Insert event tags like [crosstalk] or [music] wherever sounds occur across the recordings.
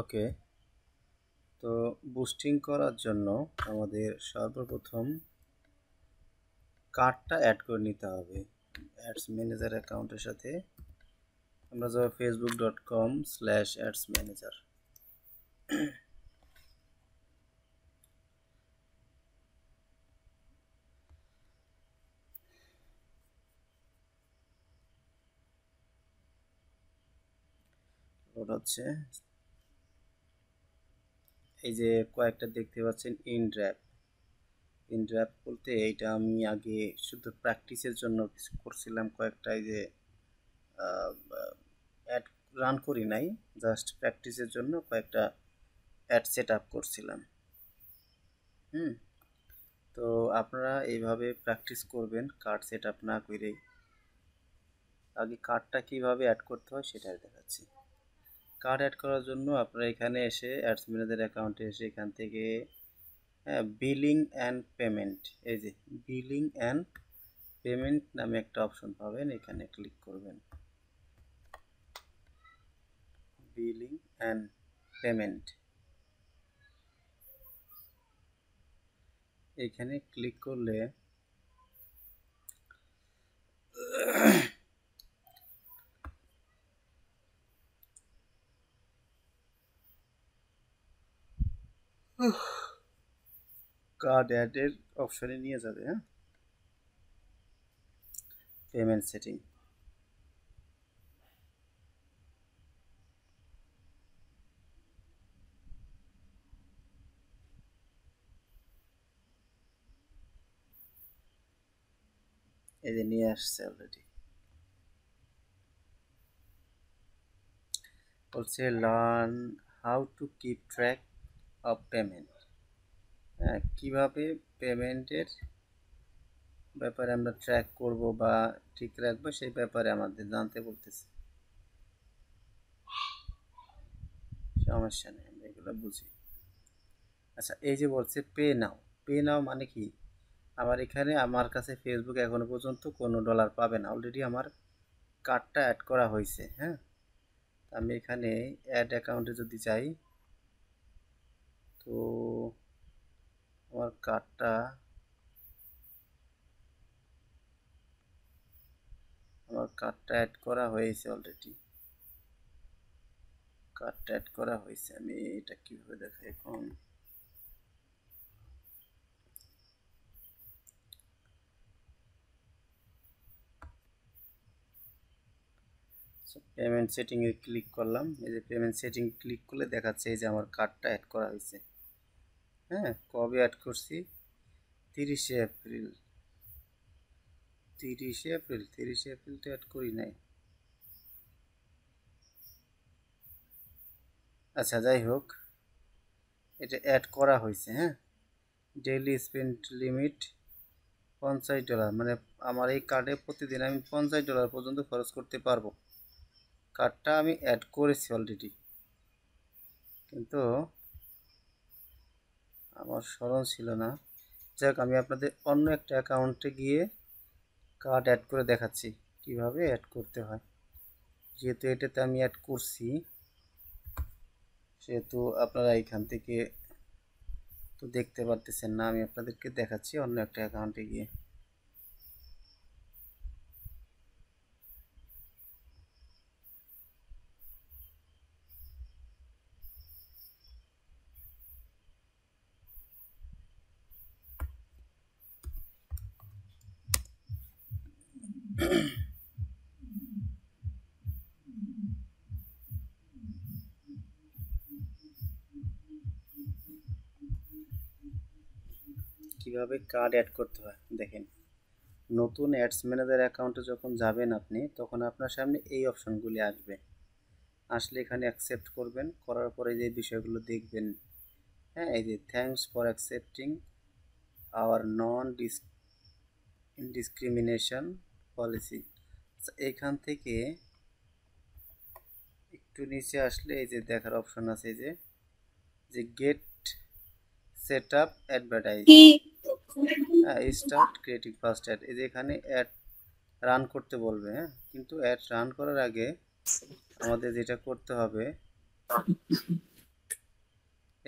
ওকে তো বুস্টিং করার জন্য আমাদের সর্বপ্রথম কার্ডটা অ্যাড করে নিতে হবে অ্যাডস ম্যানেজার অ্যাকাউন্টের সাথে আমরা যাবো Facebook dot com slash ads manager হচ্ছে এই যে কয়েকটা দেখতে পাচ্ছেন ইনড্র্যাপ ইনড্র্যাপ বলতে এইটা আমি আগে শুধু প্র্যাকটিসের জন্য কিছু করছিলাম কয়েকটা এই যে অ্যাড রান করি নাই জাস্ট প্র্যাকটিসের জন্য কয়েকটা অ্যাড সেট আপ করছিলাম হুম তো আপনারা এইভাবে প্র্যাকটিস করবেন কার্ড সেট আপ না করে আগে কার্ডটা কীভাবে অ্যাড করতে হয় সেটাই দেখাচ্ছি কার্ড অ্যাড করার জন্য আপনারা এখানে এসে অ্যাডস ম্যানেজার অ্যাকাউন্টে এসে এখান থেকে বিলিং অ্যান্ড পেমেন্ট এই যে বিলিং অ্যান্ড পেমেন্ট নামে একটা অপশন পাবেন এখানে ক্লিক করবেন বিলিং অ্যান্ড পেমেন্ট এখানে ক্লিক করলে কার্ড অ্যাডের অপশানে নিয়ে যাবে হ্যাঁ পেমেন্ট সেটিং এই নিয়ে আসছে অলরেডি বলছে learn how to keep track of payment হ্যাঁ কীভাবে পেমেন্টের ব্যাপারে আমরা ট্র্যাক করব বা ঠিক রাখবো সেই ব্যাপারে আমাদের জানতে বলতেছে সমস্যা নেই আমরা এগুলো বুঝি আচ্ছা এই যে বলছে পে নাও পে নাও মানে কি আমার এখানে আমার কাছে ফেসবুক এখনও পর্যন্ত কোনো ডলার পাবে না অলরেডি আমার কার্ডটা অ্যাড করা হয়েছে হ্যাঁ আমি এখানে অ্যাড অ্যাকাউন্টে যদি চাই তো আমার কার্ডটা আমার কার্ডটা অ্যাড করা হয়েছে অলরেডি কার্ডটা অ্যাড করা হয়েছে আমি এটা কীভাবে দেখাই এখন পেমেন্ট সেটিংয়ে ক্লিক করলাম এই যে পেমেন্ট সেটিং ক্লিক করলে দেখাচ্ছে এই যে আমার কার্ডটা অ্যাড করা হয়েছে হ্যাঁ কবে অ্যাড করছি তিরিশে এপ্রিল তিরিশে এপ্রিল তিরিশে এপ্রিল তো অ্যাড করি নাই আচ্ছা যাই হোক এটা অ্যাড করা হয়েছে হ্যাঁ ডেইলি স্পেন্ড লিমিট পঞ্চাশ ডলার মানে আমার এই কার্ডে প্রতিদিন আমি পঞ্চাশ ডলার পর্যন্ত খরচ করতে পারবো কার্ডটা আমি অ্যাড করেছি অলরেডি কিন্তু আমার স্মরণ ছিল না যাক আমি আপনাদের অন্য একটা অ্যাকাউন্টে গিয়ে কার্ড অ্যাড করে দেখাচ্ছি কিভাবে অ্যাড করতে হয় যেহেতু এটাতে আমি অ্যাড করছি সেহেতু আপনারা এখান থেকে তো দেখতে পারতেছেন না আমি আপনাদেরকে দেখাচ্ছি অন্য একটা অ্যাকাউন্টে গিয়ে কিভাবে কার্ড অ্যাড করতে হয় দেখেন নতুন অ্যাডস ম্যানেজার অ্যাকাউন্টে যখন যাবেন আপনি তখন আপনার সামনে এই অপশনগুলি আসবে আসলে এখানে অ্যাকসেপ্ট করবেন করার পরে যে বিষয়গুলো দেখবেন হ্যাঁ এই যে thanks for accepting our non dis discrimination policy এখান থেকে একটু নিচে আসলে এই যে দেখার অপশন আছে যে যে get set up advertise start creative first ad এই যে এখানে অ্যাড রান করতে বলবে হ্যাঁ কিন্তু অ্যাড রান করার আগে আমাদের যেটা করতে হবে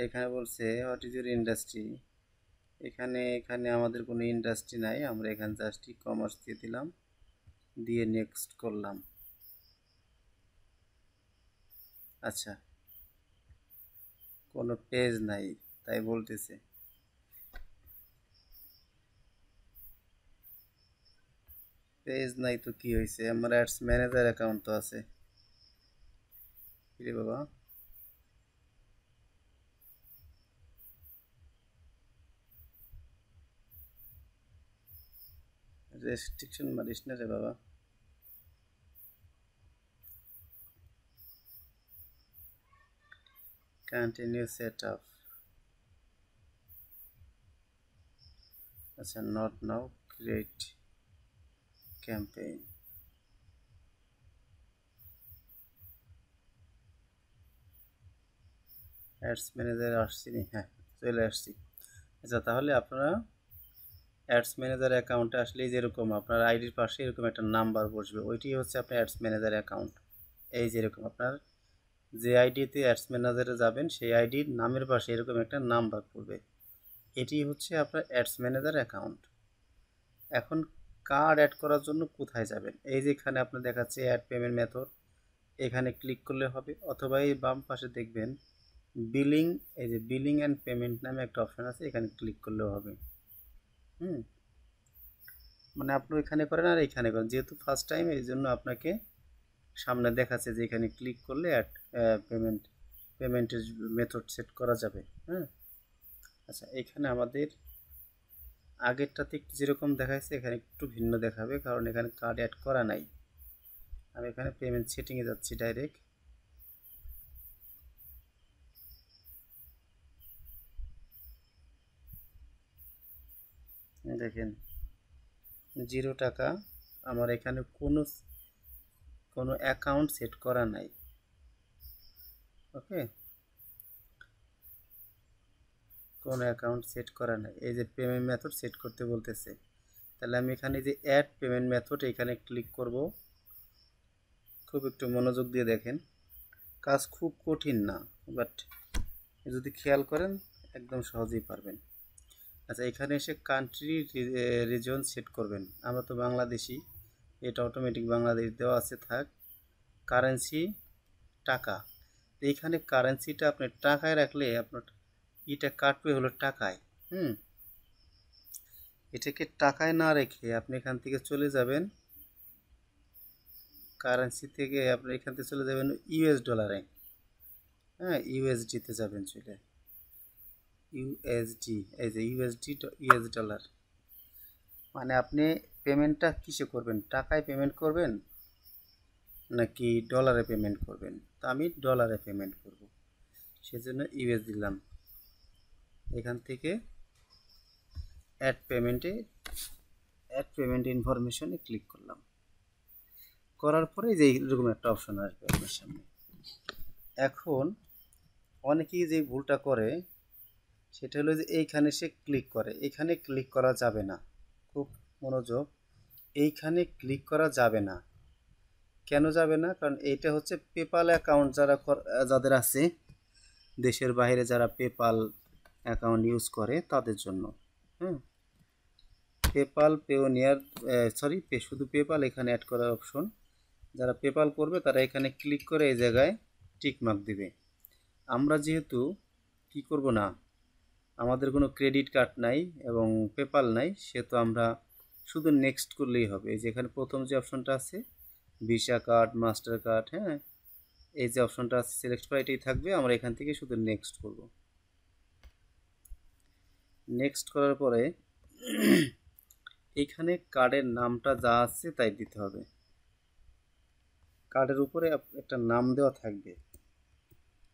এখানে বলছে হোয়াট ইজ ইউর ইন্ডাস্ট্রি এখানে এখানে আমাদের কোনো ইন্ডাস্ট্রি নাই আমরা এখানে জাস্ট ই কমার্স দিয়ে দিলাম দিয়ে নেক্সট করলাম আচ্ছা কোনো পেজ নাই তাই বলতেছে এইস নাই তো কি হইছে আমরা অ্যাডস ম্যানেজার অ্যাকাউন্ট তো আছে এই বাবা রেস্ট্রিকশন মানে ইজ না বাবা continue setup as not now create campaign. Ads manager আসছি হ্যাঁ চলে আসছি আচ্ছা তাহলে আপনারা অ্যাডস ম্যানেজার অ্যাকাউন্টে আসলেই যেরকম আপনার আইডির পাশে এরকম একটা নাম্বার বসবে ওইটি হচ্ছে আপনার অ্যাডস ম্যানেজার অ্যাকাউন্ট এই যেরকম আপনার যে আইডিতে অ্যাডস ম্যানেজারে যাবেন সেই আইডির নামের পাশে এরকম একটা নাম্বার পড়বে এটি হচ্ছে আপনার অ্যাডস ম্যানেজার অ্যাকাউন্ট এখন কার্ড অ্যাড করার জন্য কোথায় যাবেন এই যে এখানে আপনার দেখাচ্ছে অ্যাড পেমেন্ট মেথড এখানে ক্লিক করলে হবে অথবা এই বাম পাশে দেখবেন বিলিং এই যে বিলিং অ্যান্ড পেমেন্ট নামে একটা অপশান আছে এখানে ক্লিক করলেও হবে হুম মানে আপনি এখানে করেন আর এখানে করেন যেহেতু ফার্স্ট টাইম এই জন্য আপনাকে সামনে দেখাচ্ছে যে এখানে ক্লিক করলে অ্যাড পেমেন্ট পেমেন্টের মেথড সেট করা যাবে হ্যাঁ আচ্ছা এখানে আমাদের আগেরটাতে একটু যেরকম দেখাচ্ছে এখানে একটু ভিন্ন দেখাবে কারণ এখানে কার্ড অ্যাড করা নাই আমি এখানে পেমেন্ট সেটিংয়ে যাচ্ছি ডাইরেক্ট দেখেন জিরো টাকা আমার এখানে কোনো কোনো অ্যাকাউন্ট সেট করা নাই ওকে কোনো অ্যাকাউন্ট সেট করা নাই এই যে পেমেন্ট মেথড সেট করতে বলতেছে তাহলে আমি এখানে যে অ্যাড পেমেন্ট মেথড এখানে ক্লিক করব খুব একটু মনোযোগ দিয়ে দেখেন কাজ খুব কঠিন না বাট যদি খেয়াল করেন একদম সহজেই পারবেন আচ্ছা এখানে এসে কান্ট্রি রিজন সেট করবেন আমরা তো বাংলাদেশি এটা অটোমেটিক বাংলাদেশ দেওয়া আছে থাক কারেন্সি টাকা এইখানে কারেন্সিটা আপনি টাকায় রাখলে আপনার এটা কাটবে হলো টাকায় হুম এটাকে টাকায় না রেখে আপনি এখান থেকে চলে যাবেন কারেন্সি থেকে আপনি এখান থেকে চলে যাবেন ইউএস ডলারে হ্যাঁ ইউএসডিতে যাবেন চলে ইউএসডি এই যে ইউএসডি ইউএস ডলার মানে আপনি পেমেন্টটা কিসে করবেন টাকায় পেমেন্ট করবেন নাকি ডলারে পেমেন্ট করবেন তা আমি ডলারে পেমেন্ট করব সেজন্য ইউএস দিলাম এখান থেকে অ্যাড পেমেন্টে অ্যাড পেমেন্ট ইনফরমেশনে ক্লিক করলাম করার পরে যে এরকম একটা অপশন আসবে আপনার সামনে এখন অনেকেই যে ভুলটা করে সেটা হলো যে এইখানে সে ক্লিক করে এখানে ক্লিক করা যাবে না খুব মনোযোগ এইখানে ক্লিক করা যাবে না কেন যাবে না কারণ এইটা হচ্ছে পেপাল অ্যাকাউন্ট যারা যাদের আছে দেশের বাইরে যারা পেপাল অ্যাকাউন্ট ইউজ করে তাদের জন্য হ্যাঁ পেপাল পেওনিয়ার সরি শুধু পেপাল এখানে অ্যাড করার অপশন যারা পেপাল করবে তারা এখানে ক্লিক করে এই জায়গায় টিকমার্ক দিবে আমরা যেহেতু কি করব না আমাদের কোনো ক্রেডিট কার্ড নাই এবং পেপাল নাই সেহেতু আমরা শুধু নেক্সট করলেই হবে এই যে এখানে প্রথম যে অপশনটা আছে ভিসা কার্ড মাস্টার কার্ড হ্যাঁ এই যে অপশনটা আছে সিলেক্ট করা এটাই থাকবে আমরা এখান থেকে শুধু নেক্সট করবো নেক্সট করার পরে এখানে কার্ডের নামটা যা আছে তাই দিতে হবে কার্ডের উপরে একটা নাম দেওয়া থাকবে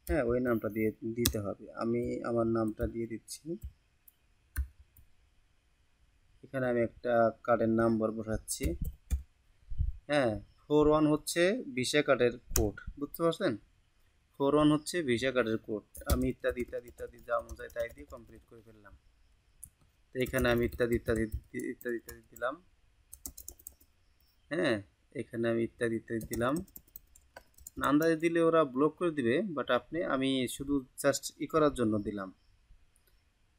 হ্যাঁ ওই নামটা দিয়ে দিতে হবে আমি আমার নামটা দিয়ে দিচ্ছি এখানে আমি একটা কার্ডের নাম্বার বসাচ্ছি হ্যাঁ ফোর ওয়ান হচ্ছে ভিসা কার্ডের কোড বুঝতে পারছেন ফোর ওয়ান হচ্ছে ভিসা কার্ডের কোড আমি ইত্যাদি ইত্যাদি ইত্যাদি যা মজায় তাই দিয়ে কমপ্লিট করে ফেললাম এখানে আমি ইত্যাদি ইত্যাদি ইত্যাদি ইত্যাদি দিলাম হ্যাঁ এখানে আমি ইত্যাদি ইত্যাদি দিলাম আন্দাজে দিলে ওরা ব্লক করে দিবে বাট আপনি আমি শুধু জাস্ট ই করার জন্য দিলাম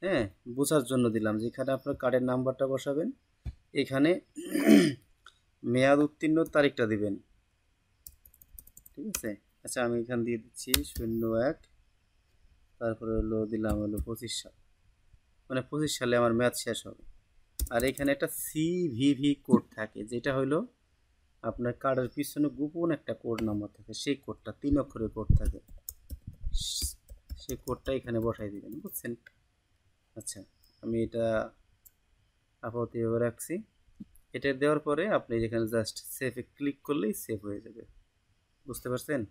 হ্যাঁ বোঝার জন্য দিলাম যেখানে আপনার কার্ডের নাম্বারটা বসাবেন এখানে [clears throat] মেয়াদ উত্তীর্ণ তারিখটা দিবেন ঠিক আছে আচ্ছা আমি এখান দিয়ে দিচ্ছি শূন্য এক তারপরে হলো দিলাম হলো পঁচিশ সাল মানে পঁচিশ সালে আমার ম্যাথ শেষ হবে আর এখানে একটা সিভিভি কোড থাকে যেটা হলো আপনার কার্ডের পিছনে গোপন একটা কোড নাম্বার থাকে সেই কোডটা তিন অক্ষরের কোড থাকে সেই কোডটা এখানে বসাই দিবেন বুঝছেন আচ্ছা আমি এটা আপাতত এভাবে রাখছি এটা দেওয়ার পরে আপনি যেখানে জাস্ট সেভে ক্লিক করলেই সেভ হয়ে যাবে বুঝতে পারছেন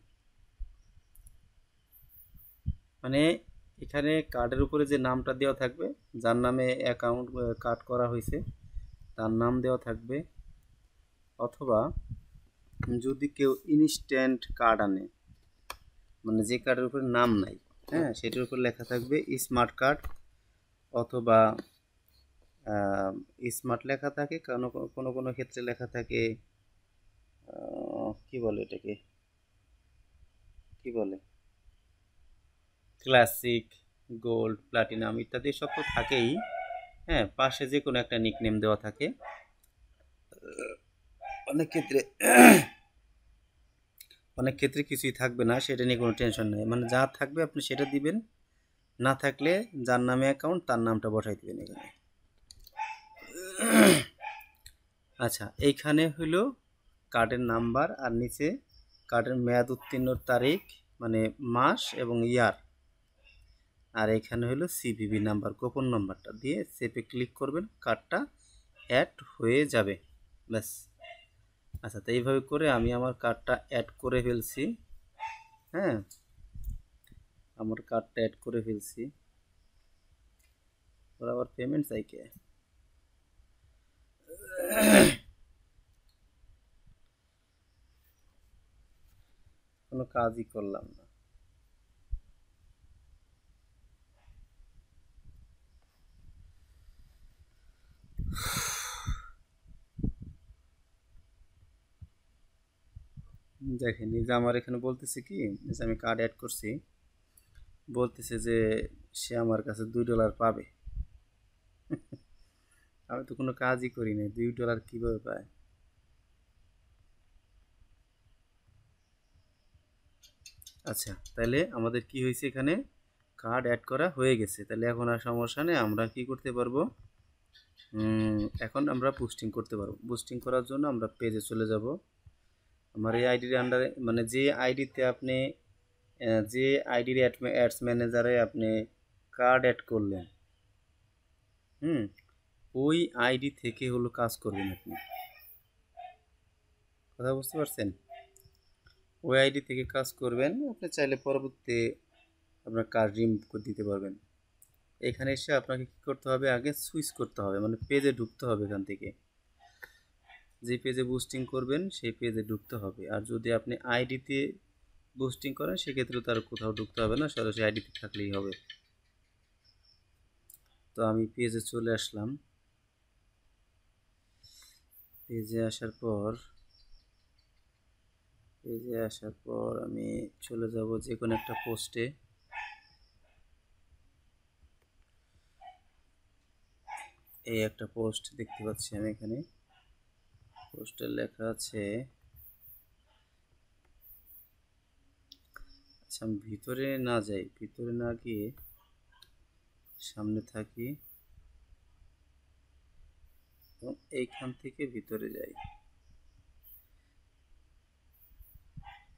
মানে এখানে কার্ডের উপরে যে নামটা দেওয়া থাকবে যার নামে অ্যাকাউন্ট কার্ড করা হয়েছে তার নাম দেওয়া থাকবে অথবা যদি কেউ ইনস্ট্যান্ট কার্ড আনে মানে যে কার্ডের উপরে নাম নাই হ্যাঁ সেটার উপর লেখা থাকবে স্মার্ট কার্ড অথবা স্মার্ট লেখা থাকে কোনো কোনো কোনো ক্ষেত্রে লেখা থাকে কি বলে এটাকে কি বলে ক্লাসিক গোল্ড প্লাটিনাম ইত্যাদি সব তো থাকেই হ্যাঁ পাশে যে কোনো একটা নিকনেম দেওয়া থাকে অনেক ক্ষেত্রে অনেক ক্ষেত্রে কিছুই থাকবে না সেটা নিয়ে কোনো টেনশন নেই মানে যা থাকবে আপনি সেটা দিবেন না থাকলে যার নামে অ্যাকাউন্ট তার নামটা বসাই দেবেন এখানে আচ্ছা এইখানে হলো কার্ডের নাম্বার আর নিচে কার্ডের মেয়াদ উত্তীর্ণ তারিখ মানে মাস এবং ইয়ার আর এখানে হলো সিভিভি নাম্বার গোপন নাম্বারটা দিয়ে সেপে ক্লিক করবেন কার্ডটা অ্যাড হয়ে যাবে ব্যাস আচ্ছা তো এইভাবে করে আমি আমার কার্ডটা অ্যাড করে ফেলছি হ্যাঁ আমার কার্ডটা অ্যাড করে ফেলছি ওর আবার পেমেন্ট চাই কে কোনো কাজই করলাম না দেখেন এই যে আমার এখানে বলতেছে কি যে আমি কার্ড অ্যাড করছি বলতেছে যে সে আমার কাছে দুই ডলার পাবে [laughs] আমি তো কোনো কাজই করি না দুই ডলার কীভাবে পায় আচ্ছা তাহলে আমাদের কি হয়েছে এখানে কার্ড অ্যাড করা হয়ে গেছে তাহলে এখন আর সমস্যা নেই আমরা কি করতে পারবো এখন আমরা পোস্টিং করতে পারবো পোস্টিং করার জন্য আমরা পেজে চলে যাব আমার এই আইডির আন্ডারে মানে যে আইডিতে আপনি যে আইডির অ্যাডস ম্যানেজারে আপনি কার্ড অ্যাড করলেন হুম ওই আইডি থেকে হলো কাজ করবেন আপনি কথা বুঝতে পারছেন ওই আইডি থেকে কাজ করবেন আপনি চাইলে পরবর্তীতে আপনার কার্ড রিমুভ করে দিতে পারবেন এখানে এসে আপনাকে কী করতে হবে আগে সুইচ করতে হবে মানে পেজে ঢুকতে হবে এখান থেকে যে পেজে বুস্টিং করবেন সেই পেজে ঢুকতে হবে আর যদি আপনি আইডিতে বুস্টিং করেন সেক্ষেত্রে তার কোথাও ঢুকতে হবে না সরাসরি আইডিতে থাকলেই হবে তো আমি পেজে চলে আসলাম পেজে আসার পর পেজে আসার পর আমি চলে যাব যে কোনো একটা পোস্টে এই একটা পোস্ট দেখতে পাচ্ছি আমি এখানে পোস্টে লেখা আছে আচ্ছা আমি ভিতরে না যাই ভিতরে না গিয়ে সামনে থাকি এবং এইখান থেকে ভিতরে যাই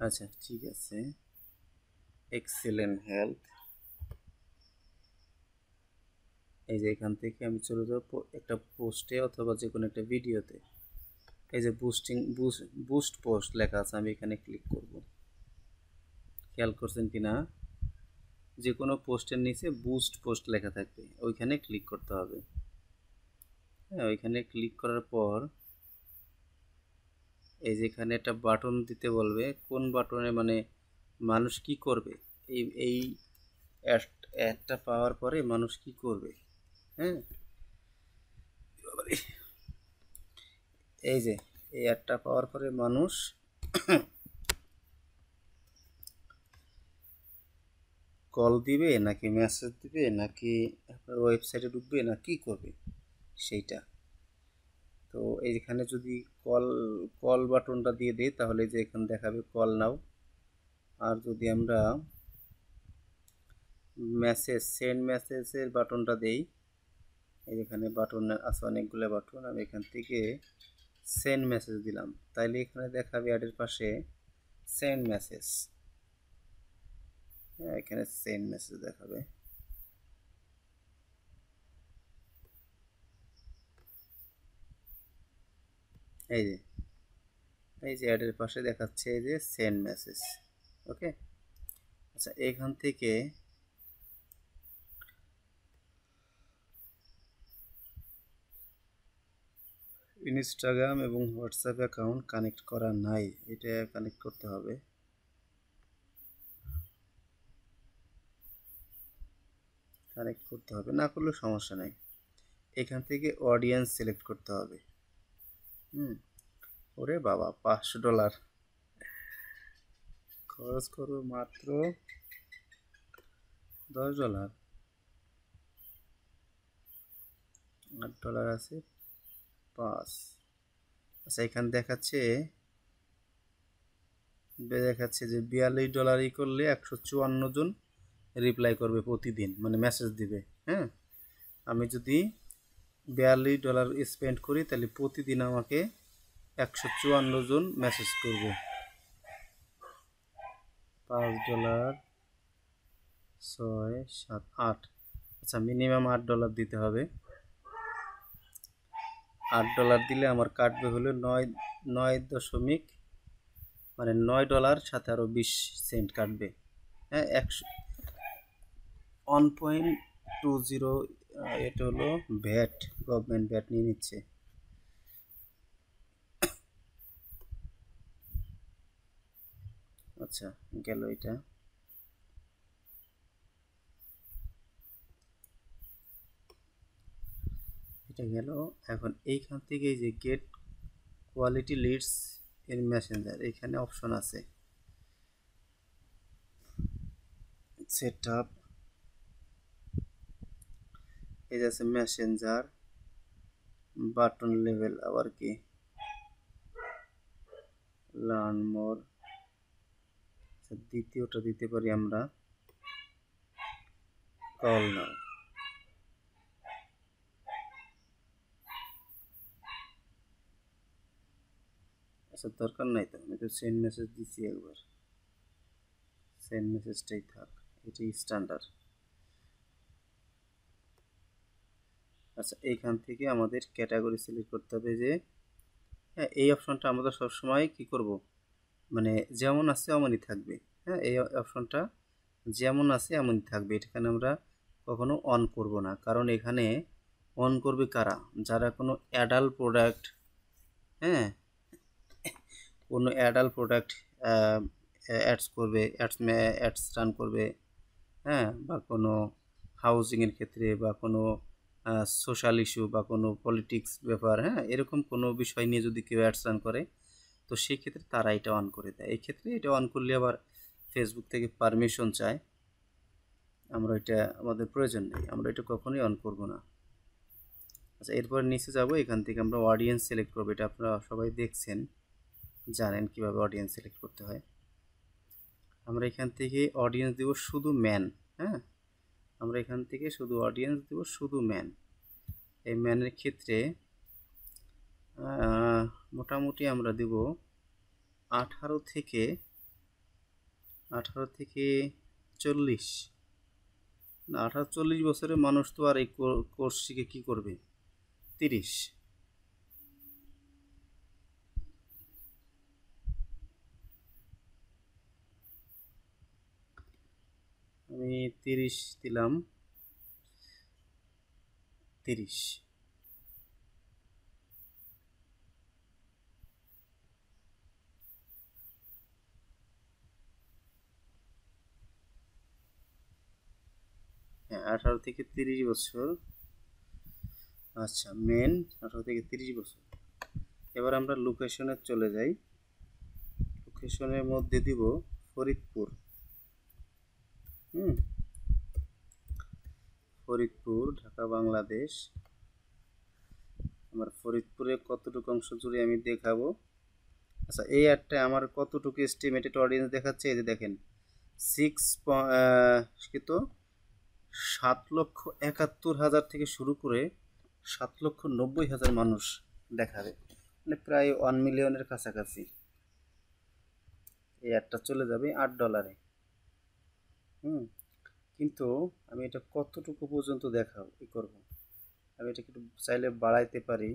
আচ্ছা ঠিক আছে এক্সেলেন্ট হেলথ এই যে এখান থেকে আমি চলে যাব একটা পোস্টে অথবা যে কোনো একটা ভিডিওতে এই যে বুস্টিং বুস্ট পোস্ট লেখা আছে আমি এখানে ক্লিক করব খেয়াল করছেন কি না যে কোনো পোস্টের নিচে বুস্ট পোস্ট লেখা থাকবে ওইখানে ক্লিক করতে হবে হ্যাঁ ওইখানে ক্লিক করার পর এই যে এখানে একটা বাটন দিতে বলবে কোন বাটনে মানে মানুষ কি করবে এই এই অ্যাডটা পাওয়ার পরে মানুষ কি করবে হ্যাঁ এই যে এই অ্যাডটা পাওয়ার পরে মানুষ কল দিবে নাকি মেসেজ দিবে নাকি আপনার ওয়েবসাইটে ঢুকবে না কি করবে সেইটা তো এইখানে যদি কল কল বাটনটা দিয়ে দিই তাহলে যে এখানে দেখাবে কল নাও আর যদি আমরা মেসেজ সেন্ড মেসেজের বাটনটা দেই এই এখানে বাটন আছে অনেকগুলো বাটন আমি এখান থেকে সেন্ড মেসেজ দিলাম তাইলে এখানে দেখাবে অ্যাডের পাশে সেন্ড মেসেজ হ্যাঁ এখানে সেন্ড মেসেজ দেখাবে এই যে এই যে অ্যাডের পাশে দেখাচ্ছে এই যে সেন্ড মেসেজ ওকে আচ্ছা এখান থেকে ইনস্টাগ্রাম এবং হোয়াটসঅ্যাপ অ্যাকাউন্ট কানেক্ট করা নাই এটা কানেক্ট করতে হবে কানেক্ট করতে হবে না করলে সমস্যা নেই এখান থেকে অডিয়েন্স সিলেক্ট করতে হবে হুম ওরে বাবা পাঁচশো ডলার খরচ করবো মাত্র দশ ডলার আট ডলার আছে পাঁচ আচ্ছা এখানে দেখাচ্ছে দেখাচ্ছে যে বিয়াল্লিশ ডলার ই করলে একশো চুয়ান্ন জন রিপ্লাই করবে প্রতিদিন মানে মেসেজ দিবে হ্যাঁ আমি যদি বিয়াল্লিশ ডলার স্পেন্ড করি তাহলে প্রতিদিন আমাকে একশো চুয়ান্ন জন মেসেজ করবে পাঁচ ডলার ছয় সাত আট আচ্ছা মিনিমাম আট ডলার দিতে হবে আট ডলার দিলে আমার কাটবে হলো নয় নয় দশমিক মানে নয় ডলার সাথে আরও বিশ সেন্ট কাটবে হ্যাঁ একশো ওয়ান পয়েন্ট টু জিরো এটা হলো ভ্যাট গভর্নমেন্ট ভ্যাট নিয়ে নিচ্ছে আচ্ছা গেল এটা এটা গেল এখন এইখান থেকে যে get quality leads in messenger এখানে অপশন আছে সেট আপ এই আছে মেসেঞ্জার বাটন লেভেল আবার কি লার্ন মোর দ্বিতীয়টা দিতে পারি আমরা কল নাও আসার আচ্ছা, দরকার নাই তো আমি তো সেন্ড মেসেজ দিছি একবার সেন্ড মেসেজটাই থাক এটাই স্ট্যান্ডার্ড আচ্ছা এইখান থেকে আমাদের ক্যাটাগরি সিলেক্ট করতে হবে যে হ্যাঁ এই অপশনটা আমরা সবসময় কি করব মানে যেমন আছে এমনই থাকবে হ্যাঁ এই অপশনটা যেমন আছে এমনই থাকবে এখানে আমরা কখনো অন করব না কারণ এখানে অন করবে কারা যারা কোনো অ্যাডাল্ট প্রোডাক্ট হ্যাঁ কোনো অ্যাডাল প্রোডাক্ট অ্যাডস করবে অ্যাডস অ্যাডস রান করবে হ্যাঁ বা কোনো হাউজিংয়ের ক্ষেত্রে বা কোনো সোশ্যাল ইস্যু বা কোনো পলিটিক্স ব্যাপার হ্যাঁ এরকম কোনো বিষয় নিয়ে যদি কেউ অ্যাডস রান করে তো সেক্ষেত্রে তারা এটা অন করে দেয় এই ক্ষেত্রে এটা অন করলে আবার ফেসবুক থেকে পারমিশন চায় আমরা এটা আমাদের প্রয়োজন নেই আমরা এটা কখনোই অন করব না আচ্ছা এরপর নিচে যাব এখান থেকে আমরা অডিয়েন্স সিলেক্ট করবো এটা আপনারা সবাই দেখছেন জানেন কিভাবে অডিয়েন্স সিলেক্ট করতে হয় আমরা এখান থেকে অডিয়েন্স দেব শুধু ম্যান হ্যাঁ আমরা এখান থেকে শুধু অডিয়েন্স দেব শুধু ম্যান এই ম্যানের ক্ষেত্রে মোটামুটি আমরা দেব আঠারো থেকে আঠারো থেকে চল্লিশ না আঠারো চল্লিশ বছরের মানুষ তো আর এই কোর্স শিখে কী করবে তিরিশ আমি তিরিশ দিলাম তিরিশ হ্যাঁ আঠারো থেকে তিরিশ বছর আচ্ছা মেন আঠারো থেকে তিরিশ বছর এবার আমরা লোকেশনে চলে যাই লোকেশনের মধ্যে দিব ফরিদপুর হুম ফরিদপুর ঢাকা বাংলাদেশ আমার ফরিদপুরে কতটুকু অংশ জুড়ে আমি দেখাবো আচ্ছা এই অ্যাডটা আমার কতটুকু এস্টিমেটেড অডিয়েন্স দেখাচ্ছে এই যে দেখেন সিক্স কিন্তু সাত লক্ষ একাত্তর হাজার থেকে শুরু করে সাত লক্ষ নব্বই হাজার মানুষ দেখাবে মানে প্রায় ওয়ান মিলিয়নের কাছাকাছি এই অ্যাডটা চলে যাবে আট ডলারে হুম কিন্তু আমি এটা কতটুকু পর্যন্ত দেখাব ই করব আমি এটাকে একটু চাইলে বাড়াইতে পারি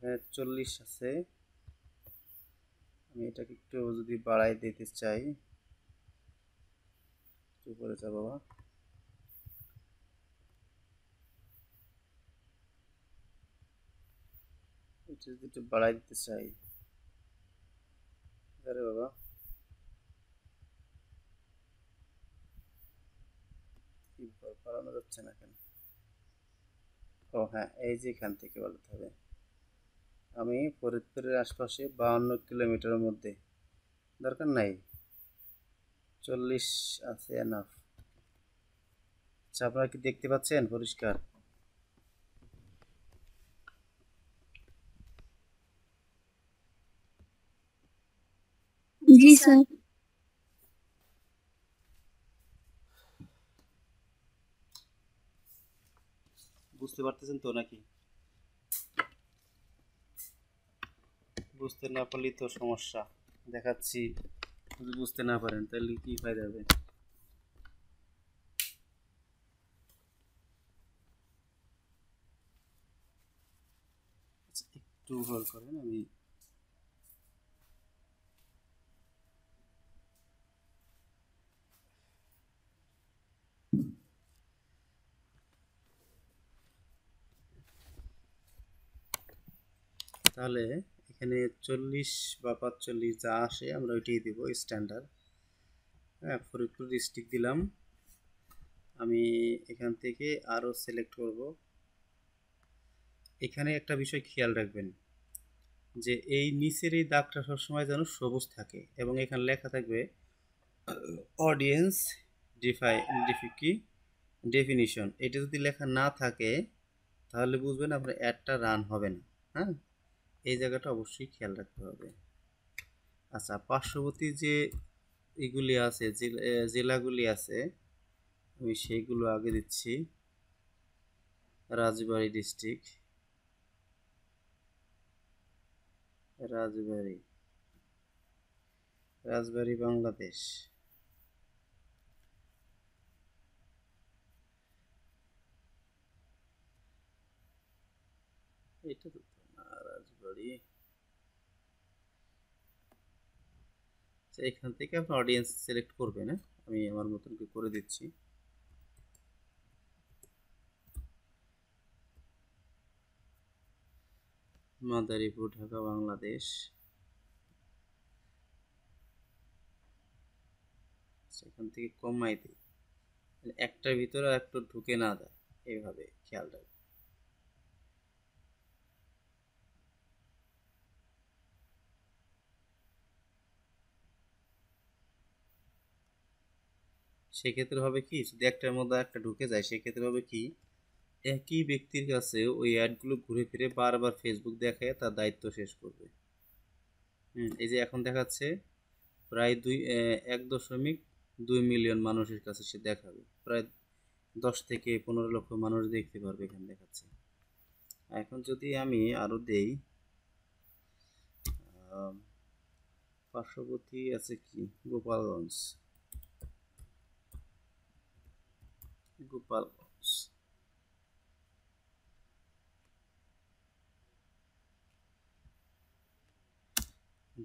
হ্যাঁ চল্লিশ আছে আমি এটাকে একটু যদি বাড়াই দিতে চাই একটু করে যা বাবা এটা যদি একটু বাড়াই দিতে চাই আরে বাবা সরানো যাচ্ছে না কেন ও হ্যাঁ এই যে এখান থেকে বলতে হবে আমি ফরিদপুরের আশপাশে বাহান্ন কিলোমিটারের মধ্যে দরকার নাই চল্লিশ আছে এনাফ আচ্ছা আপনারা কি দেখতে পাচ্ছেন পরিষ্কার জি স্যার বুঝতে পারতেছেন তো নাকি বুঝতে না পারলেই তো সমস্যা দেখাচ্ছি যদি বুঝতে না পারেন তাহলে কি ফায়দা হবে আচ্ছা, একটু হল করেন আমি তাহলে এখানে চল্লিশ বা পাঁচচল্লিশ যা আসে আমরা ওইটাই দেবো স্ট্যান্ডার্ড হ্যাঁ ফরিদপুর ডিস্ট্রিক্ট দিলাম আমি এখান থেকে আরও সিলেক্ট করব এখানে একটা বিষয় খেয়াল রাখবেন যে এই নিচের এই দাগটা সবসময় যেন সবুজ থাকে এবং এখানে লেখা থাকবে অডিয়েন্স ডিফাই ডিফিকি ডেফিনিশন এটা যদি লেখা না থাকে তাহলে বুঝবেন আপনার অ্যাডটা রান হবে না হ্যাঁ এই জায়গাটা অবশ্যই খেয়াল রাখতে হবে আচ্ছা পার্শ্ববর্তী যে এগুলি আছে জেলাগুলি আছে আমি সেইগুলো আগে দিচ্ছি রাজবাড়ি ডিস্ট্রিক্ট রাজবাড়ি রাজবাড়ি বাংলাদেশ এটা করি আচ্ছা, এখান থেকে আপনি অডিয়েন্স সিলেক্ট করবেন আমি আমার মতন করে দিচ্ছি মাদারীপুর ঢাকা বাংলাদেশ আচ্ছা, এখান থেকে কমাই দিই একটার ভিতরে একটু ঢুকে না দেয় এইভাবে খেয়াল রাখবে সেক্ষেত্রে হবে কি যদি একটার মধ্যে একটা ঢুকে যায় সেক্ষেত্রে হবে কি একই ব্যক্তির কাছে ওই অ্যাডগুলো ঘুরে ফিরে বারবার ফেসবুক দেখায় তার দায়িত্ব শেষ করবে এই যে এখন দেখাচ্ছে প্রায় দুই এক দশমিক দুই মিলিয়ন মানুষের কাছে সে দেখাবে প্রায় দশ থেকে পনেরো লক্ষ মানুষ দেখতে পারবে এখানে দেখাচ্ছে এখন যদি আমি আরও দেই পার্শ্ববর্তী আছে কি গোপালগঞ্জ গোপালগঞ্জ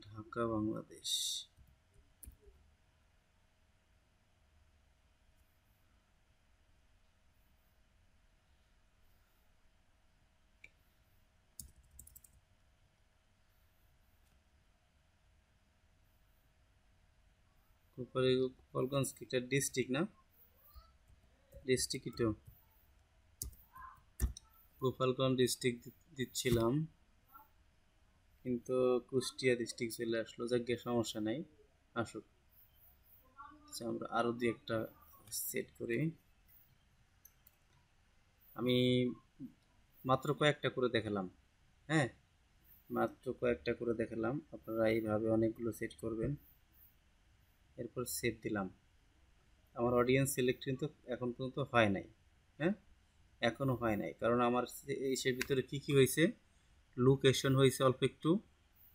ঢাকা বাংলাদেশ গোপালগঞ্জ কি ডিস্ট্রিক্ট না ডিস্ট্রিক্টও গোপালগঞ্জ ডিস্ট্রিক্ট দিচ্ছিলাম কিন্তু কুষ্টিয়া ডিস্ট্রিক্ট চলে আসলো যাকে সমস্যা নাই আসুক আচ্ছা, আমরা আরও দু একটা সেট করি আমি মাত্র কয়েকটা করে দেখালাম হ্যাঁ মাত্র কয়েকটা করে দেখালাম আপনারা এইভাবে অনেকগুলো সেট করবেন এরপর সেট দিলাম আমার অডিয়েন্স সিলেক্ট কিন্তু এখন পর্যন্ত হয় নাই হ্যাঁ এখনও হয় নাই কারণ আমার সে ভিতরে কি কি হয়েছে লোকেশন হয়েছে অল্প একটু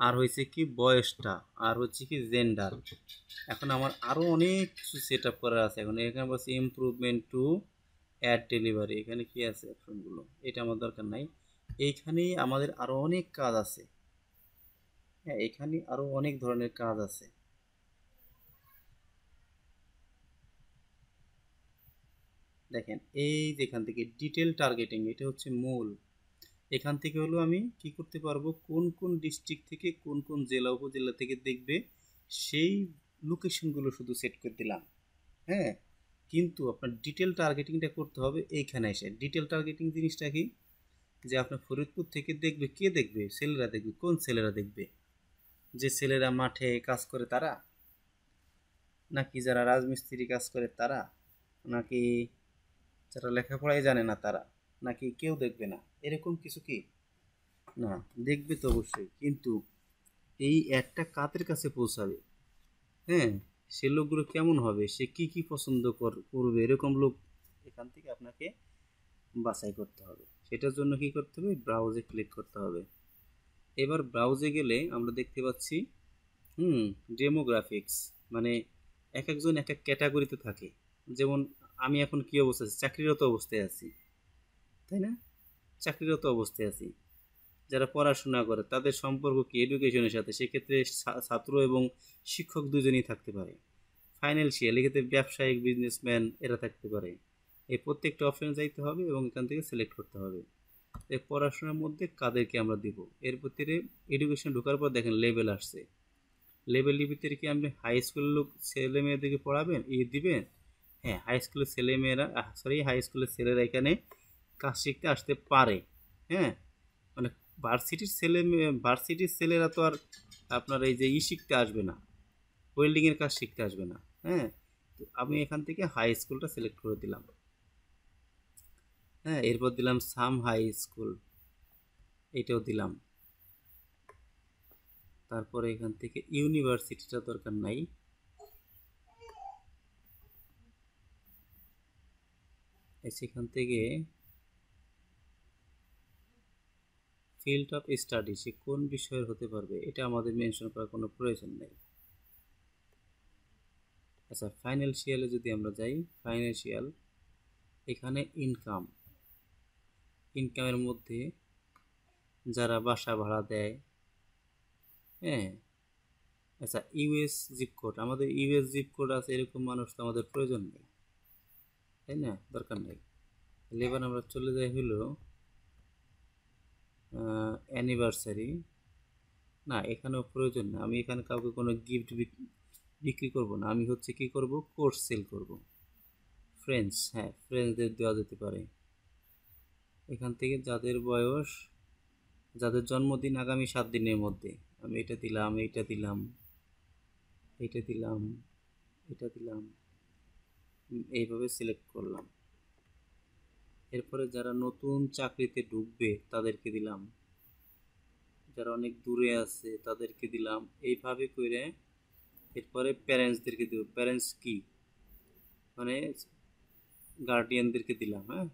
আর হয়েছে কি বয়সটা আর হচ্ছে কি জেন্ডার এখন আমার আরও অনেক কিছু সেট আপ করা আছে এখন এখানে বলছে ইম্প্রুভমেন্ট টু অ্যাড ডেলিভারি এখানে কি আছে অপশনগুলো এটা আমার দরকার নাই এইখানেই আমাদের আরও অনেক কাজ আছে হ্যাঁ এখানে আরও অনেক ধরনের কাজ আছে দেখেন এই যেখান থেকে ডিটেল টার্গেটিং এটা হচ্ছে মূল এখান থেকে হলো আমি কি করতে পারবো কোন কোন ডিস্ট্রিক্ট থেকে কোন কোন জেলা উপজেলা থেকে দেখবে সেই লোকেশনগুলো শুধু সেট করে দিলাম হ্যাঁ কিন্তু আপনার ডিটেল টার্গেটিংটা করতে হবে এইখানে এসে ডিটেল টার্গেটিং জিনিসটা কি যে আপনার ফরিদপুর থেকে দেখবে কে দেখবে ছেলেরা দেখবে কোন ছেলেরা দেখবে যে ছেলেরা মাঠে কাজ করে তারা নাকি যারা রাজমিস্ত্রি কাজ করে তারা নাকি যারা লেখাপড়াই জানে না তারা নাকি কেউ দেখবে না এরকম কিছু কি না দেখবে তো অবশ্যই কিন্তু এই একটা কাতের কাছে পৌঁছাবে হ্যাঁ সে লোকগুলো কেমন হবে সে কি কি পছন্দ করবে এরকম লোক এখান থেকে আপনাকে বাছাই করতে হবে সেটার জন্য কি করতে হবে ব্রাউজে ক্লিক করতে হবে এবার ব্রাউজে গেলে আমরা দেখতে পাচ্ছি হুম ডেমোগ্রাফিক্স মানে এক একজন এক এক ক্যাটাগরিতে থাকে যেমন আমি এখন কী অবস্থায় আছি চাকরিরত অবস্থায় আছি তাই না চাকরিরত অবস্থায় আছি যারা পড়াশোনা করে তাদের সম্পর্ক কি এডুকেশনের সাথে সেক্ষেত্রে ছাত্র এবং শিক্ষক দুজনেই থাকতে পারে ফাইন্যান্সিয়াল এক্ষেত্রে ব্যবসায়িক বিজনেসম্যান এরা থাকতে পারে এই প্রত্যেকটা অপশানে যাইতে হবে এবং এখান থেকে সিলেক্ট করতে হবে এই পড়াশোনার মধ্যে কাদেরকে আমরা দিব এর ভিতরে এডুকেশন ঢোকার পর দেখেন লেভেল আসছে লেভেলের ভিতরে কি আপনি হাই স্কুলের লোক ছেলে মেয়েদেরকে পড়াবেন ই ইয়ে দিবেন হ্যাঁ হাই স্কুলের ছেলেমেয়েরা সরি হাই স্কুলের ছেলেরা এখানে কাজ শিখতে আসতে পারে হ্যাঁ মানে ভার্সিটির ছেলে ভার্সিটির ছেলেরা তো আর আপনার এই যে ই শিখতে আসবে না ওয়েল্ডিংয়ের কাজ শিখতে আসবে না হ্যাঁ তো আমি এখান থেকে হাই স্কুলটা সিলেক্ট করে দিলাম হ্যাঁ এরপর দিলাম সাম হাই স্কুল এটাও দিলাম তারপরে এখান থেকে ইউনিভার্সিটিটা দরকার নাই সেখান থেকে ফিল্ড অফ স্টাডি সে কোন বিষয়ের হতে পারবে এটা আমাদের মেনশন করার কোনো প্রয়োজন নেই আচ্ছা ফাইন্যান্সিয়ালে যদি আমরা যাই ফাইন্যান্সিয়াল এখানে ইনকাম ইনকামের মধ্যে যারা বাসা ভাড়া দেয় হ্যাঁ আচ্ছা ইউএস জিপ কোড আমাদের ইউএস জিপ কোড আছে এরকম মানুষ তো আমাদের প্রয়োজন নেই তাই না দরকার নেই তাহলে এবার আমরা চলে যাই হলো অ্যানিভার্সারি না এখানেও প্রয়োজন না আমি এখানে কাউকে কোনো গিফট বিক্রি করব না আমি হচ্ছে কি করব কোর্স সেল করব ফ্রেন্ডস হ্যাঁ ফ্রেন্ডসদের দেওয়া যেতে পারে এখান থেকে যাদের বয়স যাদের জন্মদিন আগামী সাত দিনের মধ্যে আমি এটা দিলাম এইটা দিলাম এটা দিলাম এটা দিলাম এইভাবে সিলেক্ট করলাম এরপরে যারা নতুন চাকরিতে ঢুকবে তাদেরকে দিলাম যারা অনেক দূরে আছে তাদেরকে দিলাম এইভাবে করে এরপরে প্যারেন্টসদেরকে দিব প্যারেন্টস কি মানে গার্ডিয়ানদেরকে দিলাম হ্যাঁ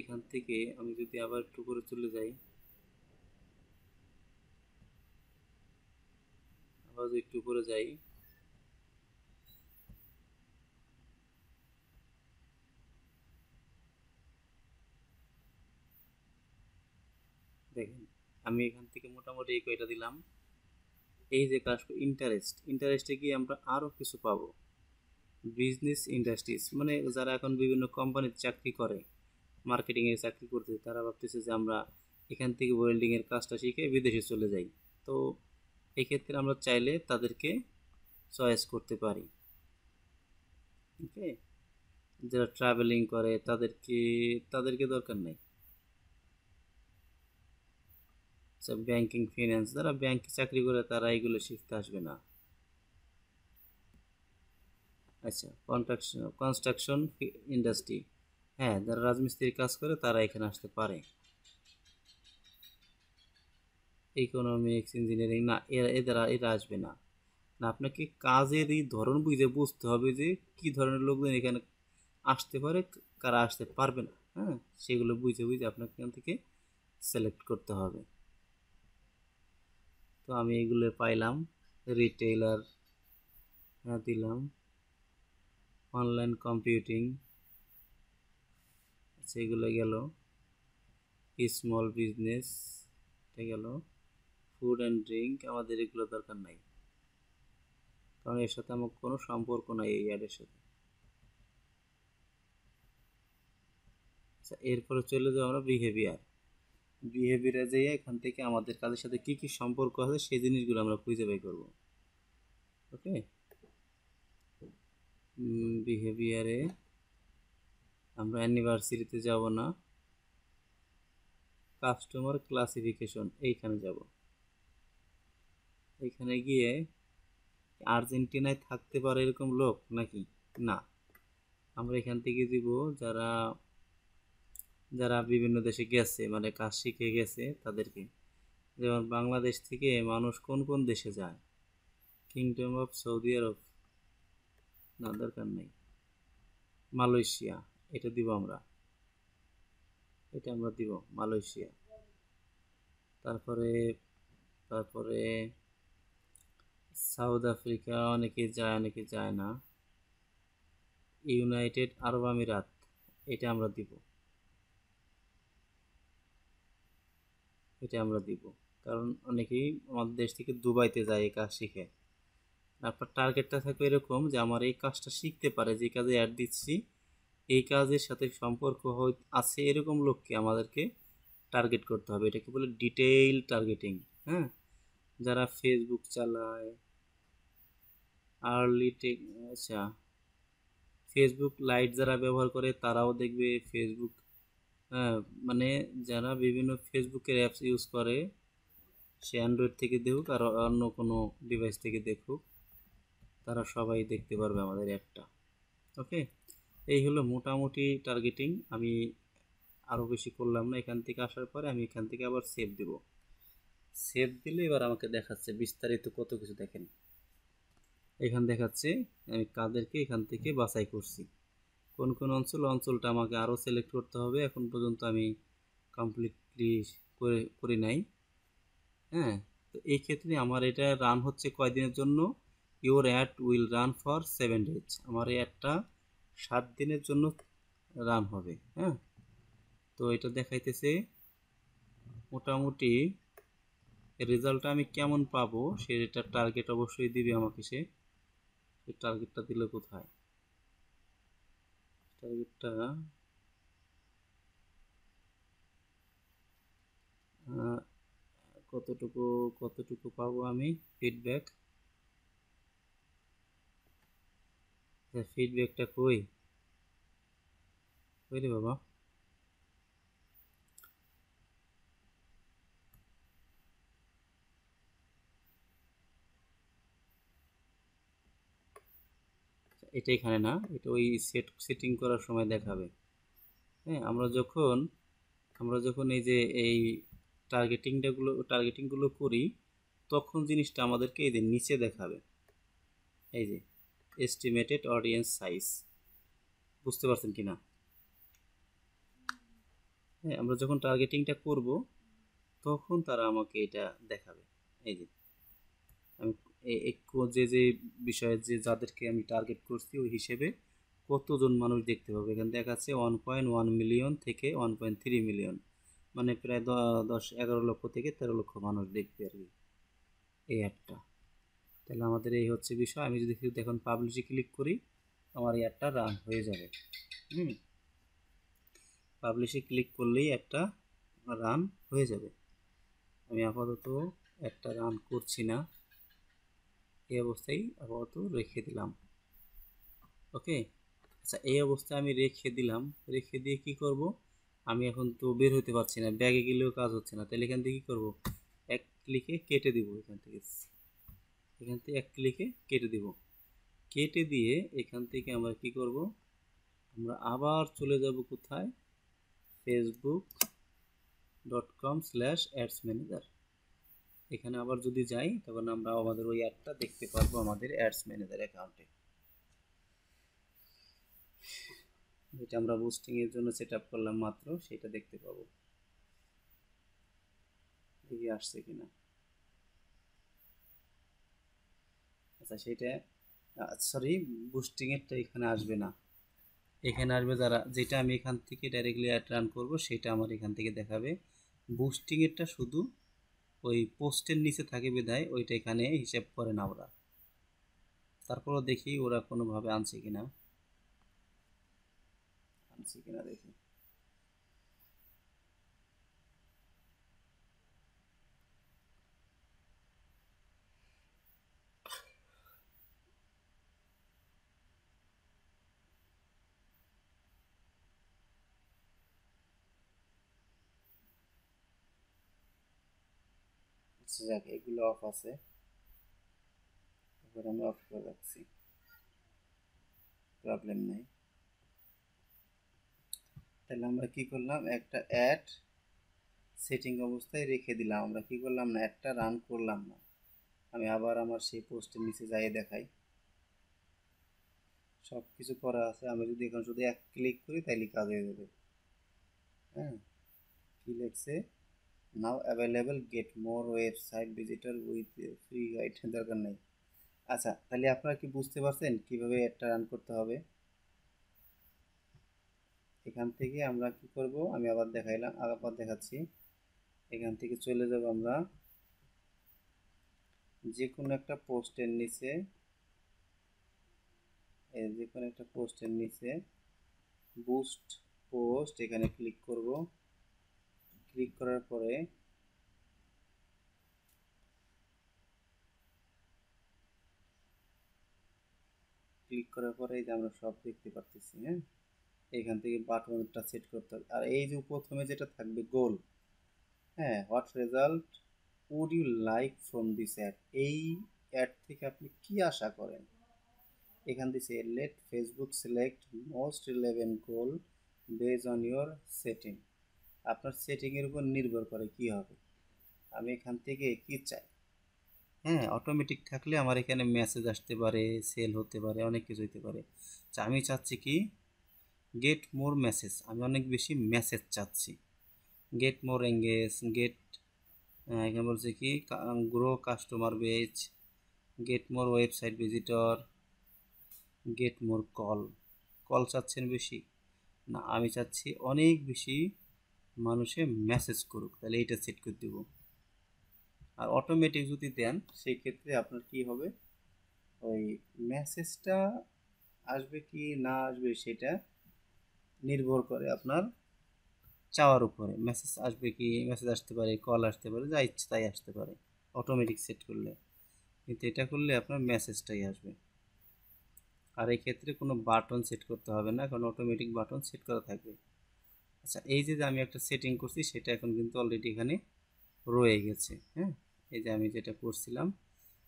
এখান থেকে আমি যদি আবার একটু করে চলে যাই আবার একটু করে যাই দেখেন আমি এখান থেকে মোটামুটি এই কয়টা দিলাম এই যে কাজ ইন্টারেস্ট ইন্টারেস্টে গিয়ে আমরা আরও কিছু পাবো বিজনেস ইন্ডাস্ট্রিজ মানে যারা এখন বিভিন্ন কোম্পানিতে চাকরি করে মার্কেটিংয়ে চাকরি করতে তারা ভাবতেছে যে আমরা এখান থেকে ওয়েল্ডিংয়ের কাজটা শিখে বিদেশে চলে যাই তো এক্ষেত্রে আমরা চাইলে তাদেরকে চয়েস করতে পারি ওকে যারা ট্রাভেলিং করে তাদেরকে তাদেরকে দরকার নেই আচ্ছা ব্যাংকিং ফিনান্স যারা ব্যাংকে চাকরি করে তারা এগুলো শিখতে আসবে না আচ্ছা কনস্ট্রাকশন কনস্ট্রাকশন ইন্ডাস্ট্রি হ্যাঁ যারা রাজমিস্ত্রির কাজ করে তারা এখানে আসতে পারে ইকোনমিক্স ইঞ্জিনিয়ারিং না এরা এদের এরা আসবে না না আপনাকে কাজের এই ধরন বুঝে বুঝতে হবে যে কি ধরনের লোকজন এখানে আসতে পারে কারা আসতে পারবে না হ্যাঁ সেগুলো বুঝে বুঝে আপনাকে এখান থেকে সিলেক্ট করতে হবে তো আমি এগুলো পাইলাম রিটেলার দিলাম অনলাইন কম্পিউটিং সেগুলো গেল স্মল বিজনেস এটা গেল ফুড অ্যান্ড ড্রিঙ্ক আমাদের এগুলো দরকার নাই কারণ এর সাথে আমার কোনো সম্পর্ক নাই এই অ্যাডের সাথে আচ্ছা এরপরে চলে যাবো আমরা বিহেভিয়ার বিহেভিয়ারে যেয়ে এখান থেকে আমাদের কাজের সাথে কি কি সম্পর্ক আছে সেই জিনিসগুলো আমরা খুঁজে বের করব ওকে বিহেভিয়ারে আমরা অ্যানিভার্সারিতে যাব না কাস্টমার ক্লাসিফিকেশন এইখানে যাব এইখানে গিয়ে আর্জেন্টিনায় থাকতে পারে এরকম লোক নাকি না আমরা এখান থেকে দিব যারা যারা বিভিন্ন দেশে গেছে মানে কাজ শিখে গেছে তাদেরকে যেমন বাংলাদেশ থেকে মানুষ কোন কোন দেশে যায় কিংডম অফ সৌদি আরব না দরকার নেই মালয়েশিয়া এটা দিব আমরা এটা আমরা দিব মালয়েশিয়া তারপরে তারপরে সাউথ আফ্রিকা অনেকে যায় অনেকে যায় না ইউনাইটেড আরব আমিরাত এটা আমরা দিব এটা আমরা দিব কারণ অনেকেই আমাদের দেশ থেকে দুবাইতে যায় এই কাজ শিখে তারপর টার্গেটটা থাকবে এরকম যে আমার এই কাজটা শিখতে পারে যে কাজে অ্যাড দিচ্ছি এই কাজের সাথে সম্পর্ক আছে এরকম লোককে আমাদেরকে টার্গেট করতে হবে এটাকে বলে ডিটেইল টার্গেটিং হ্যাঁ যারা ফেসবুক চালায় আর্লি টেক আচ্ছা ফেসবুক লাইট যারা ব্যবহার করে তারাও দেখবে ফেসবুক হ্যাঁ, মানে যারা বিভিন্ন ফেসবুকের অ্যাপস ইউজ করে সে অ্যান্ড্রয়েড থেকে দেখুক আর অন্য কোনো ডিভাইস থেকে দেখুক তারা সবাই দেখতে পারবে আমাদের অ্যাপটা ওকে এই হলো মোটামুটি টার্গেটিং আমি আরও বেশি করলাম না এখান থেকে আসার পরে আমি এখান থেকে আবার সেভ দেব সেভ দিলে এবার আমাকে দেখাচ্ছে বিস্তারিত কত কিছু দেখেন এখান দেখাচ্ছে আমি কাদেরকে এখান থেকে বাছাই করছি কোন কোন অঞ্চল অঞ্চলটা আমাকে আরও সিলেক্ট করতে হবে এখন পর্যন্ত আমি কমপ্লিটলি করে করি নাই হ্যাঁ তো এই ক্ষেত্রে আমার এটা রান হচ্ছে কয়দিনের জন্য your ad will run for seven days আমার এই অ্যাডটা সাত দিনের জন্য রান হবে হ্যাঁ তো এটা দেখাইতেছে মোটামুটি রেজাল্টটা আমি কেমন পাবো সেটার টার্গেট অবশ্যই দিবে আমাকে সে টার্গেটটা দিলে কোথায় টার্গেটটা কতটুকু কতটুকু পাবো আমি ফিডব্যাক আচ্ছা, ফিডব্যাকটা কই কই রে বাবা এটা এখানে না এটা ওই সেট সেটিং করার সময় দেখাবে হ্যাঁ আমরা যখন আমরা যখন এই যে এই টার্গেটিংটাগুলো টার্গেটিংগুলো করি তখন জিনিসটা আমাদেরকে এই যে নিচে দেখাবে এই যে এস্টিমেটেড অডিয়েন্স সাইজ বুঝতে পারছেন কি না হ্যাঁ আমরা যখন টার্গেটিংটা করব তখন তারা আমাকে এটা দেখাবে এই যে আমি যে যে বিষয়ে যে যাদেরকে আমি টার্গেট করছি ওই হিসেবে কতজন মানুষ দেখতে পাবে এখানে দেখাচ্ছে ওয়ান পয়েন্ট ওয়ান মিলিয়ন থেকে ওয়ান পয়েন্ট থ্রি মিলিয়ন মানে প্রায় দশ এগারো লক্ষ থেকে তেরো লক্ষ মানুষ দেখবে আর কি এই অ্যাপটা তাহলে আমাদের এই হচ্ছে বিষয় আমি যদি এখন পাবলিশে ক্লিক করি আমার এই অ্যাপটা রান হয়ে যাবে হুম পাবলিশে ক্লিক করলেই একটা রান হয়ে যাবে আমি আপাতত একটা রান করছি না এই অবস্থায় আপাতত রেখে দিলাম ওকে আচ্ছা এই অবস্থায় আমি রেখে দিলাম রেখে দিয়ে কি করব আমি এখন তো বের হতে পারছি না ব্যাগে গেলেও কাজ হচ্ছে না তাহলে এখান থেকে কী করবো এক ক্লিকে কেটে দিব এখান থেকে এখান থেকে এক ক্লিকে কেটে দিব কেটে দিয়ে এখান থেকে আমরা কি করব আমরা আবার চলে যাব কোথায় Facebook dot com slash ads manager এখানে আবার যদি যাই তখন আমরা আমাদের ওই অ্যাডটা দেখতে পারবো আমাদের অ্যাডস ম্যানেজার অ্যাকাউন্টে যেটা আমরা বুস্টিংয়ের জন্য সেট আপ করলাম মাত্র সেটা দেখতে পাবো দেখি আসছে কিনা আচ্ছা সেটা সরি বুস্টিংয়েরটা এখানে আসবে না এখানে আসবে যারা যেটা আমি এখান থেকে ডাইরেক্টলি অ্যাড রান করবো সেটা আমার এখান থেকে দেখাবে বুস্টিংয়েরটা শুধু ওই পোস্টের নিচে থাকে বিধায় ওইটা এখানে হিসেব করে না ওরা তারপরও দেখি ওরা কোনোভাবে আনছে কিনা আনছে কিনা দেখি যাক এগুলো অফ আছে এবার আমরা অফ করে রাখছি প্রবলেম নেই তাহলে আমরা কি করলাম একটা অ্যাড সেটিং অবস্থায় রেখে দিলাম আমরা কি করলাম না একটা রান করলাম না আমি আবার আমার সেই পোস্টের নিচে যাই দেখাই সব কিছু করা আছে আমি যদি এখন শুধু এক ক্লিক করি তাইলে কাজ হয়ে যাবে হ্যাঁ কি লেখছে now available get more website visitor with free guide দরকার নেই আচ্ছা তাহলে আপনারা কি বুঝতে পারছেন কিভাবে এটা রান করতে হবে এখান থেকে আমরা কি করব আমি আবার দেখাইলাম আবার দেখাচ্ছি এখান থেকে চলে যাব আমরা যে কোনো একটা পোস্টের নিচে যে কোনো একটা পোস্টের নিচে বুস্ট পোস্ট এখানে ক্লিক করব ক্লিক করার পরে ক্লিক করার পরে এই যে আমরা সব দেখতে পারতেছি হ্যাঁ এখান থেকে বাটনটা সেট করতে হবে আর এই যে প্রথমে যেটা থাকবে গোল হ্যাঁ what result would you like from this ad এই অ্যাড থেকে আপনি কি আশা করেন এখান থেকে let Facebook select most relevant goal base on your setting আপনার সেটিংয়ের উপর নির্ভর করে কি হবে আমি এখান থেকে কি চাই হ্যাঁ অটোমেটিক থাকলে আমার এখানে মেসেজ আসতে পারে সেল হতে পারে অনেক কিছু হতে পারে আমি চাচ্ছি কি গেট মোর মেসেজ আমি অনেক বেশি মেসেজ চাচ্ছি গেট মোর এঙ্গেজ গেট এখানে বলছে কি grow customer base get more website visitor get more call call চাচ্ছেন বেশি না আমি চাচ্ছি অনেক বেশি মানুষে মেসেজ করুক তাহলে এইটা সেট করে দেব আর অটোমেটিক যদি দেন সেই ক্ষেত্রে আপনার কি হবে ওই মেসেজটা আসবে কি না আসবে সেটা নির্ভর করে আপনার চাওয়ার উপরে মেসেজ আসবে কি মেসেজ আসতে পারে কল আসতে পারে যা ইচ্ছে তাই আসতে পারে অটোমেটিক সেট করলে কিন্তু এটা করলে আপনার মেসেজটাই আসবে আর এই ক্ষেত্রে কোনো বাটন সেট করতে হবে না কারণ অটোমেটিক বাটন সেট করা থাকবে আচ্ছা এই যে আমি একটা সেটিং করছি সেটা এখন কিন্তু অলরেডি এখানে রয়ে গেছে হ্যাঁ এই যে আমি যেটা করছিলাম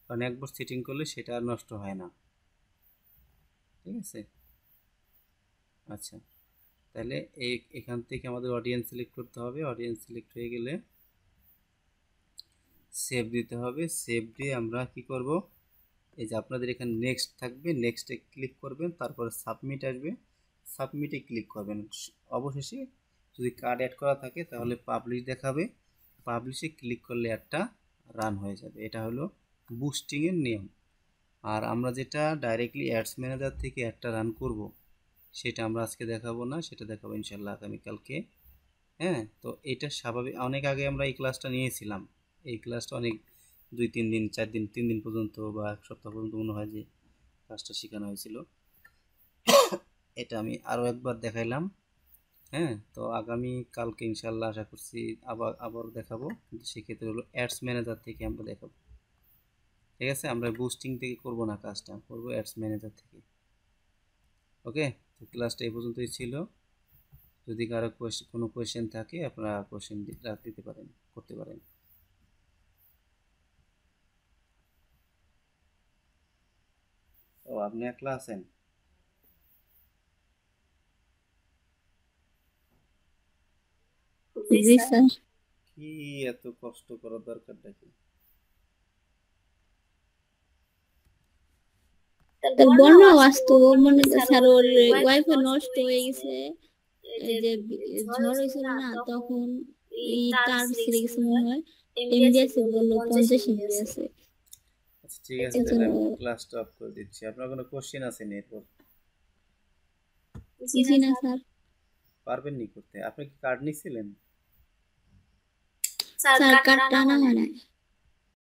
কারণ একবার সেটিং করলে সেটা আর নষ্ট হয় না ঠিক আছে আচ্ছা তাহলে এই এখান থেকে আমাদের অডিয়েন্স সিলেক্ট করতে হবে অডিয়েন্স সিলেক্ট হয়ে গেলে সেভ দিতে হবে সেভ দিয়ে আমরা কি করব এই যে আপনাদের এখানে নেক্সট থাকবে নেক্সটে ক্লিক করবেন তারপরে সাবমিট আসবে সাবমিটে ক্লিক করবেন অবশেষে যদি কার্ড অ্যাড করা থাকে তাহলে পাবলিশ দেখাবে পাবলিশে ক্লিক করলে অ্যাডটা রান হয়ে যাবে এটা হলো বুস্টিংয়ের নিয়ম আর আমরা যেটা ডাইরেক্টলি অ্যাডস ম্যানেজার থেকে অ্যাডটা রান করব সেটা আমরা আজকে দেখাবো না সেটা দেখাবো ইনশাল্লাহ আগামীকালকে হ্যাঁ তো এটা স্বাভাবিক অনেক আগে আমরা এই ক্লাসটা নিয়েছিলাম এই ক্লাসটা অনেক দুই তিন দিন চার দিন তিন দিন পর্যন্ত বা এক সপ্তাহ পর্যন্ত মনে হয় যে ক্লাসটা শেখানো হয়েছিল [coughs] এটা আমি আরও একবার দেখাইলাম হ্যাঁ তো আগামী কালকে ইনশাল্লাহ আশা করছি আবার আবার দেখাবো কিন্তু সেক্ষেত্রে হলো অ্যাডস ম্যানেজার থেকে আমরা দেখাবো ঠিক আছে আমরা বুস্টিং থেকে করব না কাজটা করব অ্যাডস ম্যানেজার থেকে ওকে তো ক্লাসটা এই পর্যন্তই ছিল যদি কারো কোনো কোয়েশ্চেন থাকে আপনারা কোয়েশ্চেন দিতে পারেন করতে পারেন ও আপনি একলা আছেন কি এত কষ্ট করার দরকার নাকি তার আসতো মনে স্যার ওর নষ্ট হয়ে গেছে যে ঝড় হয়েছিল না তখন এই তার ছিঁড়ে গেছে মনে হয় এমডিএসে বললো পঞ্চাশ এমডিএসে আচ্ছা, ঠিক আছে ক্লাস স্টপ করে দিচ্ছি আপনার কোনো কোশ্চেন আছে এরপর জি না স্যার পারবেন নি করতে আপনি কি কার্ড নিছিলেন सरकारकडनं होणार आहे